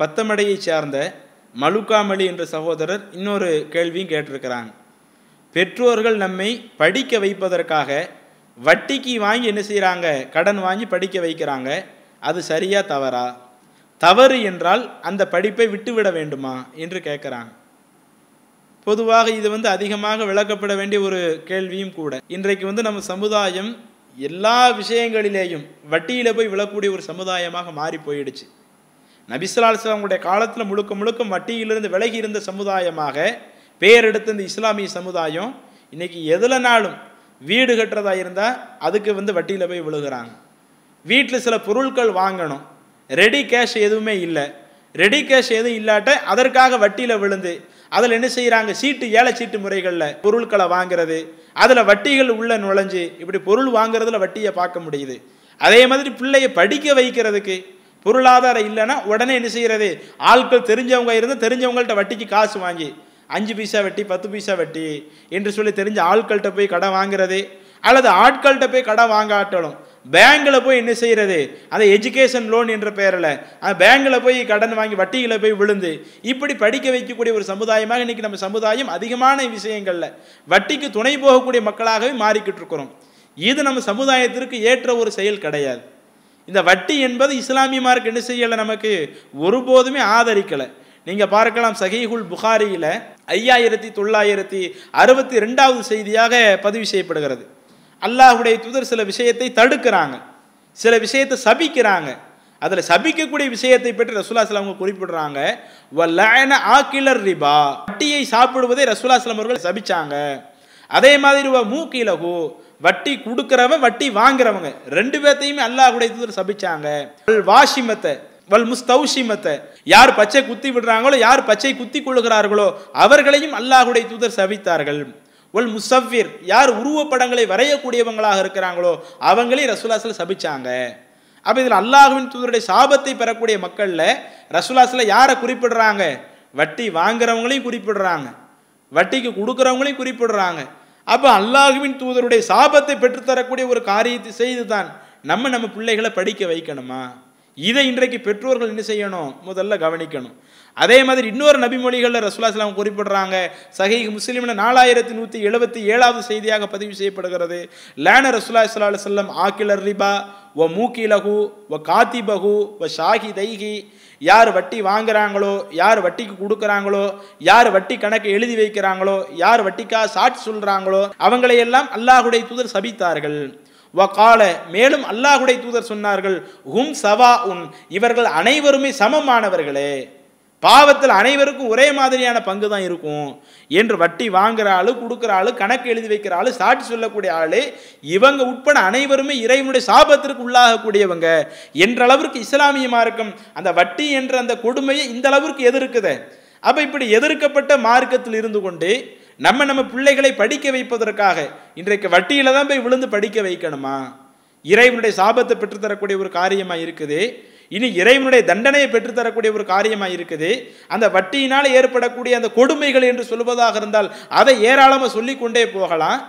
பத்தமடையை சார்ந்த மலுக்காமலி என்ற சகோதரர் இன்னொரு கேள்வியும் கேட்டிருக்கிறாங்க பெற்றோர்கள் நம்மை படிக்க வைப்பதற்காக வட்டிக்கு வாங்கி என்ன செய்கிறாங்க கடன் வாங்கி படிக்க வைக்கிறாங்க அது சரியா தவறா தவறு என்றால் அந்த படிப்பை விட்டுவிட வேண்டுமா என்று கேட்குறாங்க பொதுவாக இது வந்து அதிகமாக விளக்கப்பட வேண்டிய ஒரு கேள்வியும் கூட இன்றைக்கு வந்து நம்ம சமுதாயம் எல்லா விஷயங்களிலேயும் வட்டியில் போய் விழக்கூடிய ஒரு சமுதாயமாக மாறி போயிடுச்சு நபிசுலால் அவங்களுடைய காலத்தில் முழுக்க முழுக்க வட்டியிலிருந்து விலகி இருந்த சமுதாயமாக பேர் எடுத்த இந்த இஸ்லாமிய சமுதாயம் இன்றைக்கி எதுலனாலும் வீடு கட்டுறதா இருந்தால் அதுக்கு வந்து வட்டியில் போய் விழுகிறாங்க வீட்டில் சில பொருட்கள் வாங்கணும் ரெடி கேஷ் எதுவுமே இல்லை ரெடி கேஷ் எதுவும் இல்லாட்ட அதற்காக வட்டியில் விழுந்து அதில் என்ன செய்கிறாங்க சீட்டு ஏழை சீட்டு முறைகளில் பொருட்களை வாங்குறது அதில் வட்டிகள் உள்ளே நுழைஞ்சு இப்படி பொருள் வாங்குறதுல வட்டியை பார்க்க முடியுது அதே மாதிரி பிள்ளையை படிக்க வைக்கிறதுக்கு பொருளாதாரம் இல்லைன்னா உடனே என்ன செய்கிறது ஆட்கள் தெரிஞ்சவங்க இருந்து தெரிஞ்சவங்கள்ட்ட வட்டிக்கு காசு வாங்கி அஞ்சு பைசா வட்டி பத்து பைசா வட்டி என்று சொல்லி தெரிஞ்ச ஆட்கள்கிட்ட போய் கடன் வாங்குறது அல்லது ஆட்கள்கிட்ட போய் கடன் வாங்காட்டலும் பேங்கில் போய் என்ன செய்கிறது அந்த எஜுகேஷன் லோன் என்ற பெயரில் அந்த பேங்கில் போய் கடன் வாங்கி வட்டியில் போய் விழுந்து இப்படி படிக்க வைக்கக்கூடிய ஒரு சமுதாயமாக இன்றைக்கி நம்ம சமுதாயம் அதிகமான விஷயங்களில் வட்டிக்கு துணை போகக்கூடிய மக்களாகவே மாறிக்கிட்டு இருக்கிறோம் இது நம்ம சமுதாயத்திற்கு ஏற்ற ஒரு செயல் கிடையாது இந்த வட்டி என்பது இஸ்லாமிய மார்க் என்ன செய்யலை நமக்கு ஒருபோதுமே ஆதரிக்கலை நீங்கள் பார்க்கலாம் சஹீஹுல் புகாரியில் ஐயாயிரத்தி தொள்ளாயிரத்தி அறுபத்தி ரெண்டாவது செய்தியாக பதிவு செய்யப்படுகிறது அல்லாஹுடைய தூதர் சில விஷயத்தை தடுக்கிறாங்க சில விஷயத்தை சபிக்கிறாங்க அதில் சபிக்கக்கூடிய விஷயத்தை பற்றி ரசூலாஸ்லாம் அவங்க குறிப்பிடுறாங்க வல்லாயன ஆக்கிலர் ரிபா வட்டியை சாப்பிடுவதை ரசூலாஸ்லாம் அவர்கள் சபிச்சாங்க அதே மாதிரி மூக்கிலகு வட்டி கொடுக்குறவன் வட்டி வாங்குறவங்க ரெண்டு பேர்த்தையுமே அல்லாஹுடைய தூதர் சபிச்சாங்க வல் முஸ்தௌஷிமத்தை யார் பச்சை குத்தி விடுறாங்களோ யார் பச்சை குத்தி கொள்கிறார்களோ அவர்களையும் அல்லாஹுடைய தூதர் சவித்தார்கள் வல் முசவ்விர் யார் உருவப்படங்களை வரையக்கூடியவங்களாக இருக்கிறாங்களோ அவங்களையும் ரசுலாசில் சபிச்சாங்க அப்போ இதில் அல்லாஹுவின் தூதருடைய சாபத்தை பெறக்கூடிய மக்களில் ரசுலாசில் யாரை குறிப்பிடுறாங்க வட்டி வாங்குறவங்களையும் குறிப்பிடுறாங்க வட்டிக்கு கொடுக்குறவங்களையும் குறிப்பிடுறாங்க அப்போ அல்லாஹுவின் தூதருடைய சாபத்தை பெற்றுத்தரக்கூடிய ஒரு காரியத்தை செய்து தான் நம்ம நம்ம பிள்ளைகளை படிக்க வைக்கணுமா இதை இன்றைக்கு பெற்றோர்கள் என்ன செய்யணும் முதல்ல கவனிக்கணும் அதே மாதிரி இன்னொரு நபிமொழிகளில் ரசுல்லா சலாம் குறிப்பிடுறாங்க சஹி முஸ்லீம்ல நாலாயிரத்தி நூற்றி எழுபத்தி ஏழாவது செய்தியாக பதிவு செய்யப்படுகிறது லேன ரசுல்லா இஸ்லா செல்லம் ஆக்கிலர் ரிபா ஒ லகு ஒ காத்திபகு ஒ ஷாஹி தைகி யார் வட்டி வாங்குறாங்களோ யார் வட்டிக்கு கொடுக்குறாங்களோ யார் வட்டி கணக்கு எழுதி வைக்கிறாங்களோ யார் வட்டிக்காக சாட்சி சொல்கிறாங்களோ அவங்களையெல்லாம் அல்லாஹுடைய தூதர் சபித்தார்கள் வகால மேலும் அல்லாஹுடைய தூதர் சொன்னார்கள் ஹும் சவா உன் இவர்கள் அனைவருமே சமமானவர்களே பாவத்தில் அனைவருக்கும் ஒரே மாதிரியான பங்கு தான் இருக்கும் என்று வட்டி வாங்குற ஆள் கொடுக்குற ஆள் கணக்கு எழுதி வைக்கிற ஆள் சாட்சி சொல்லக்கூடிய ஆளு இவங்க உட்பட அனைவருமே இறைவனுடைய சாபத்திற்கு உள்ளாகக்கூடியவங்க என்ற அளவிற்கு இஸ்லாமிய மார்க்கம் அந்த வட்டி என்ற அந்த கொடுமையை இந்த அளவிற்கு எதிர்க்குத அப்போ இப்படி எதிர்க்கப்பட்ட மார்க்கத்தில் இருந்து கொண்டு நம்ம நம்ம பிள்ளைகளை படிக்க வைப்பதற்காக இன்றைக்கு வட்டியில் தான் போய் விழுந்து படிக்க வைக்கணுமா இறைவனுடைய சாபத்தை பெற்றுத்தரக்கூடிய ஒரு காரியமாக இருக்குது இனி இறைவனுடைய தண்டனையை பெற்றுத்தரக்கூடிய ஒரு காரியமாக இருக்குது அந்த வட்டியினால் ஏற்படக்கூடிய அந்த கொடுமைகள் என்று சொல்வதாக இருந்தால் அதை ஏராளமாக சொல்லிக்கொண்டே போகலாம்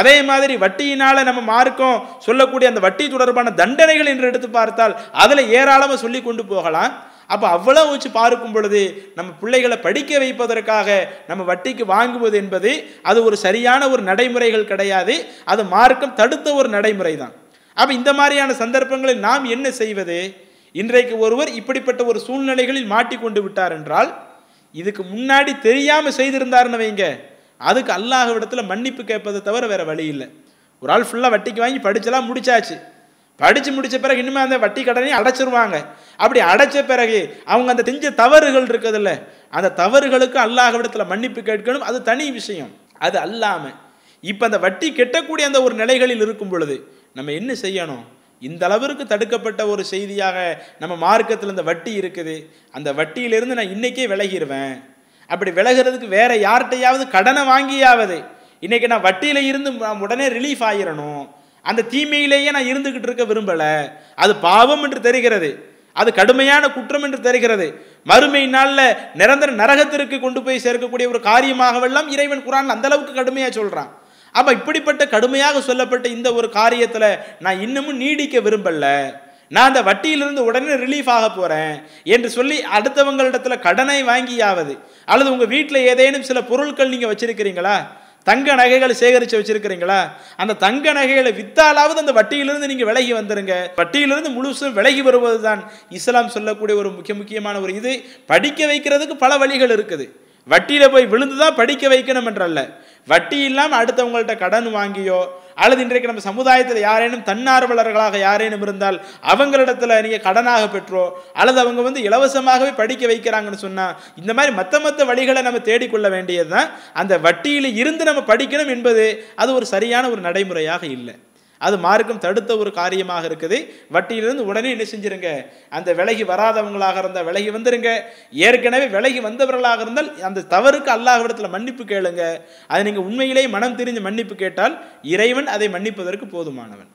அதே மாதிரி வட்டியினால் நம்ம மார்க்கம் சொல்லக்கூடிய அந்த வட்டி தொடர்பான தண்டனைகள் என்று எடுத்து பார்த்தால் அதில் ஏராளமாக சொல்லி கொண்டு போகலாம் அப்போ அவ்வளவு வச்சு பார்க்கும் பொழுது நம்ம பிள்ளைகளை படிக்க வைப்பதற்காக நம்ம வட்டிக்கு வாங்குவது என்பது அது ஒரு சரியான ஒரு நடைமுறைகள் கிடையாது அது மார்க்கம் தடுத்த ஒரு நடைமுறை தான் அப்போ இந்த மாதிரியான சந்தர்ப்பங்களில் நாம் என்ன செய்வது இன்றைக்கு ஒருவர் இப்படிப்பட்ட ஒரு சூழ்நிலைகளில் மாட்டிக்கொண்டு விட்டார் என்றால் இதுக்கு முன்னாடி தெரியாமல் செய்திருந்தார்னு வைங்க அதுக்கு அல்லாஹ்விடத்தில் மன்னிப்பு கேட்பதை தவிர வேறு வழி இல்லை ஒரு ஆள் ஃபுல்லாக வட்டிக்கு வாங்கி படிச்செல்லாம் முடிச்சாச்சு படித்து முடித்த பிறகு இனிமேல் அந்த வட்டி கடனையும் அடைச்சிருவாங்க அப்படி அடைச்ச பிறகு அவங்க அந்த செஞ்ச தவறுகள் இருக்குதுல்ல அந்த தவறுகளுக்கு அல்லாஹ்விடத்தில் மன்னிப்பு கேட்கணும் அது தனி விஷயம் அது அல்லாமல் இப்போ அந்த வட்டி கெட்டக்கூடிய அந்த ஒரு நிலைகளில் இருக்கும் பொழுது நம்ம என்ன செய்யணும் இந்த அளவிற்கு தடுக்கப்பட்ட ஒரு செய்தியாக நம்ம மார்க்கத்தில் இந்த வட்டி இருக்குது அந்த வட்டியிலிருந்து நான் இன்றைக்கே விலகிடுவேன் அப்படி விலகிறதுக்கு வேறு யார்கிட்டையாவது கடனை வாங்கியாவது இன்றைக்கி நான் வட்டியில் இருந்து உடனே ரிலீஃப் ஆகிடணும் அந்த தீமையிலேயே நான் இருந்துக்கிட்டு இருக்க விரும்பலை அது பாவம் என்று தெரிகிறது அது கடுமையான குற்றம் என்று தெரிகிறது மறுமை நாளில் நிரந்தர நரகத்திற்கு கொண்டு போய் சேர்க்கக்கூடிய ஒரு காரியமாகவெல்லாம் இறைவன் குரான் அந்த அளவுக்கு கடுமையாக சொல்கிறான் அப்போ இப்படிப்பட்ட கடுமையாக சொல்லப்பட்ட இந்த ஒரு காரியத்தில் நான் இன்னமும் நீடிக்க விரும்பல நான் அந்த வட்டியிலிருந்து உடனே ரிலீஃப் ஆக போகிறேன் என்று சொல்லி அடுத்தவங்களிடத்தில் கடனை வாங்கியாவது அல்லது உங்கள் வீட்டில் ஏதேனும் சில பொருட்கள் நீங்கள் வச்சுருக்கிறீங்களா தங்க நகைகளை சேகரித்து வச்சுருக்கிறீங்களா அந்த தங்க நகைகளை விற்றாலாவது அந்த வட்டியிலிருந்து நீங்கள் விலகி வந்துடுங்க வட்டியிலிருந்து முழுசும் விலகி வருவது தான் இஸ்லாம் சொல்லக்கூடிய ஒரு முக்கிய முக்கியமான ஒரு இது படிக்க வைக்கிறதுக்கு பல வழிகள் இருக்குது வட்டியில் போய் விழுந்து தான் படிக்க வைக்கணும் என்றல்ல வட்டி இல்லாமல் அடுத்தவங்கள்ட்ட கடன் வாங்கியோ அல்லது இன்றைக்கு நம்ம சமுதாயத்தில் யாரேனும் தன்னார்வலர்களாக யாரேனும் இருந்தால் அவங்களிடத்தில் நீங்கள் கடனாக பெற்றோ அல்லது அவங்க வந்து இலவசமாகவே படிக்க வைக்கிறாங்கன்னு சொன்னால் இந்த மாதிரி மற்ற மற்ற வழிகளை நம்ம தேடிக்கொள்ள வேண்டியது தான் அந்த வட்டியில் இருந்து நம்ம படிக்கணும் என்பது அது ஒரு சரியான ஒரு நடைமுறையாக இல்லை அது மார்க்கம் தடுத்த ஒரு காரியமாக இருக்குது வட்டியிலிருந்து உடனே என்ன செஞ்சிருங்க அந்த விலகி வராதவங்களாக இருந்தால் விலகி வந்துருங்க ஏற்கனவே விலகி வந்தவர்களாக இருந்தால் அந்த தவறுக்கு அல்லாஹ்விடத்தில் மன்னிப்பு கேளுங்க அதை நீங்கள் உண்மையிலேயே மனம் தெரிஞ்சு மன்னிப்பு கேட்டால் இறைவன் அதை மன்னிப்பதற்கு போதுமானவன்